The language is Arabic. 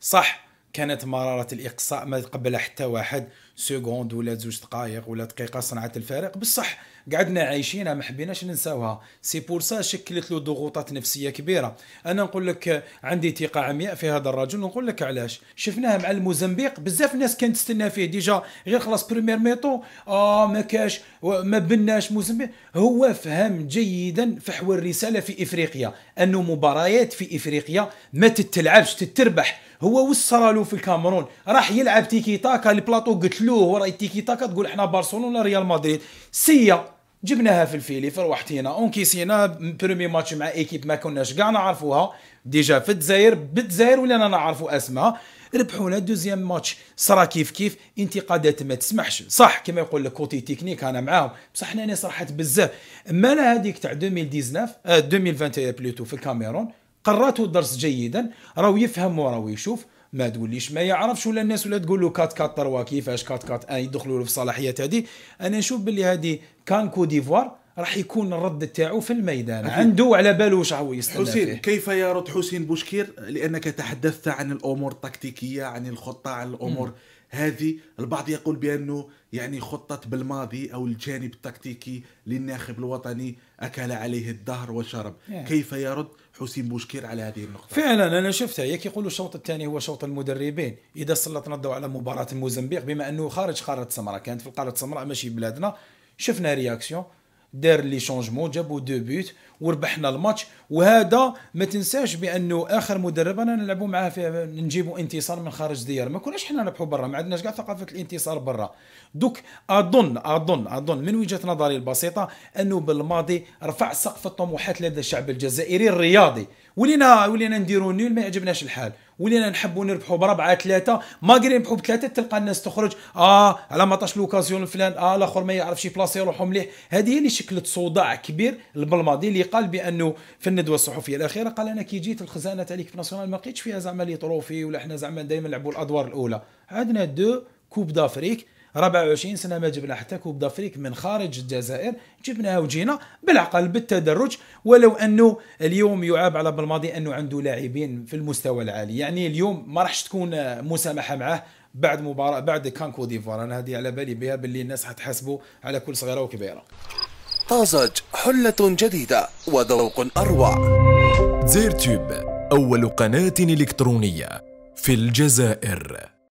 صح كانت مرارة الإقصاء ما قبل حتى واحد سكوند ولا زوج دقائق ولا دقيقة صنعت الفارق بصح قعدنا عايشينها ما حبيناش ننساوها سي بور سا شكلت له ضغوطات نفسية كبيرة أنا نقول لك عندي ثقة عمياء في هذا الرجل ونقول لك علاش شفناها مع الموزمبيق بزاف ناس كانت تستنى فيه ديجا غير خلاص بريمير ميطو آه ما كاش ما بناش موزمبيق هو فهم جيدا فحوى الرسالة في إفريقيا أنه مباريات في إفريقيا ما تتلعبش تتربح هو واش صرالو في الكاميرون راح يلعب تيكي تاكا البلاطو قتلوه وراه التيكي تاكا تقول احنا برشلونه ولا ريال مدريد سيا جبناها في الفيلي فروحتينا اونكيسينا بريمي ماتش مع ايكيب ما كناش كاع نعرفوها ديجا في الجزائر بالجزائر ولا نعرفوا اسمها ربحونا دوزيام ماتش صرا كيف كيف انتقادات ما تسمحش صح كما يقول لك كوتي تكنيك انا معاهم بصح انا صرحت بزاف اما هذيك تاع 2019 2021 بلوتو في الكاميرون قراته الدرس جيدا راهو يفهم وراهو يشوف ما تقوليش ما يعرفش ولا الناس ولا تقول له كات كات تروا كيفاش كات كات آه يدخلوا له في الصلاحيات هذه انا نشوف باللي هذه كان كوديفوار راح يكون الرد تاعو في الميدان أكيد. عنده على باله واش راهو يستنى حسين فيه. كيف يرد حسين بوشكير لانك تحدثت عن الامور التكتيكيه عن الخطه عن الامور م. هذه البعض يقول بأنه يعني خطة بالماضي أو الجانب التكتيكي للناخب الوطني أكل عليه الدهر وشرب يعني. كيف يرد حسين بوشكير على هذه النقطة فعلا أنا شفتها ياك يقولوا الشوط الثاني هو شوط المدربين إذا سلطنا الضوء على مباراة موزمبيق بما أنه خارج قارة السمراء كانت في القارة السمراء ماشي بلادنا شفنا رياكسيون دار لي شونجمون جابوا دو بوت وربحنا الماتش وهذا ما تنساش بانه اخر مدرب انا نلعبوا معاه في نجيبوا انتصار من خارج الديار ما كناش حنا نربحوا برا ما عندناش كاع ثقافه الانتصار برا دوك اظن اظن اظن من وجهه نظري البسيطه انه بالماضي رفع سقف الطموحات لدى الشعب الجزائري الرياضي ولينا ولينا نديروا نول ما يعجبناش الحال ولينا نحبوا نربحوا بربعه ثلاثه ما غير نربحوا بثلاثه تلقى الناس تخرج اه على ما طاش لوكازيون فلان اه الاخر ما يعرفش بلاصه يروحوا مليح هذه هي اللي شكلت صداع كبير البلماضي اللي قال بانه في الندوه الصحفيه الاخيره قال انا كي جيت الخزانه تاع ليكيب ناسيونال ما لقيتش فيها زعما لي تروفي ولا احنا زعما دائما نلعبوا الادوار الاولى عندنا دو كوب دافريك 24 سنه ما جبنا حتى كوب دافريك من خارج الجزائر جبناها وجينا بالعقل بالتدرج ولو انه اليوم يعاب على بالماضي انه عنده لاعبين في المستوى العالي يعني اليوم ما راحش تكون مسامحه معاه بعد مباراه بعد كان ديفوار انا هذه على بالي بها باللي الناس حتحاسبوا على كل صغيره وكبيره طازج حله جديده وذوق اروع زير تيوب اول قناه الكترونيه في الجزائر